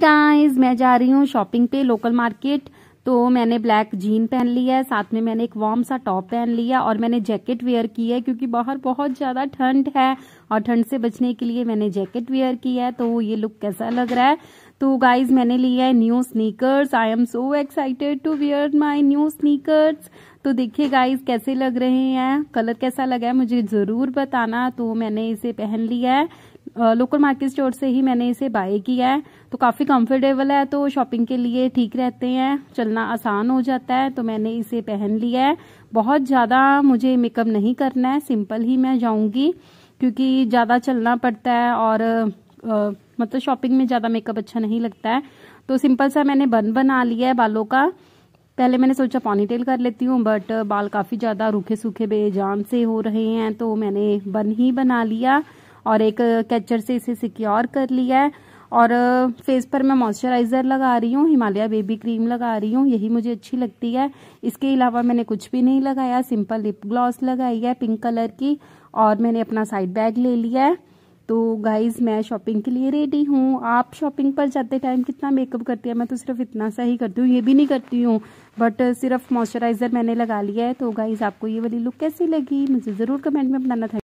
guys मैं जा रही हूँ शॉपिंग पे लोकल मार्केट तो मैंने ब्लैक जीन पहन लिया है साथ में मैंने एक वार्म सा टॉप पहन लिया और मैंने जैकेट वेयर की है क्योंकि बाहर बहुत ज़्यादा ठंड है और ठंड से बचने के लिए मैंने जैकेट वेयर किया है तो ये लुक कैसा लग रहा है तो गाइज मैंने लिया है new sneakers I am so excited to wear my new sneakers तो देखिए गाइज कैसे लग रहे हैं कलर कैसा लगा है मुझे ज़रूर बताना तो मैंने इसे पहन लिया है लोकल मार्केट स्टोर से ही मैंने इसे बाय किया है तो काफ़ी कंफर्टेबल है तो शॉपिंग के लिए ठीक रहते हैं चलना आसान हो जाता है तो मैंने इसे पहन लिया है बहुत ज़्यादा मुझे मेकअप नहीं करना है सिंपल ही मैं जाऊंगी क्योंकि ज़्यादा चलना पड़ता है और आ, मतलब शॉपिंग में ज़्यादा मेकअप अच्छा नहीं लगता है तो सिंपल सा मैंने बन बना लिया है बालों का पहले मैंने सोचा पॉनीटेल कर लेती हूँ बट uh, बाल काफ़ी ज़्यादा रूखे सूखे बेजान से हो रहे हैं तो मैंने बन ही बना लिया और एक कैचर uh, से इसे सिक्योर कर लिया है और फेस uh, पर मैं मॉइस्चराइज़र लगा रही हूँ हिमालय बेबी क्रीम लगा रही हूँ यही मुझे अच्छी लगती है इसके अलावा मैंने कुछ भी नहीं लगाया सिंपल लिप ग्लॉस लगाई है पिंक कलर की और मैंने अपना साइड बैग ले लिया है तो गाइज मैं शॉपिंग के लिए रेडी हूँ आप शॉपिंग पर जाते टाइम कितना मेकअप करती है मैं तो सिर्फ इतना सा ही करती हूँ ये भी नहीं करती हूँ बट uh, सिर्फ मॉइस्चराइज़र मैंने लगा लिया है तो गाइज आपको ये वाली लुक कैसी लगी मुझे ज़रूर कमेंट में बताना था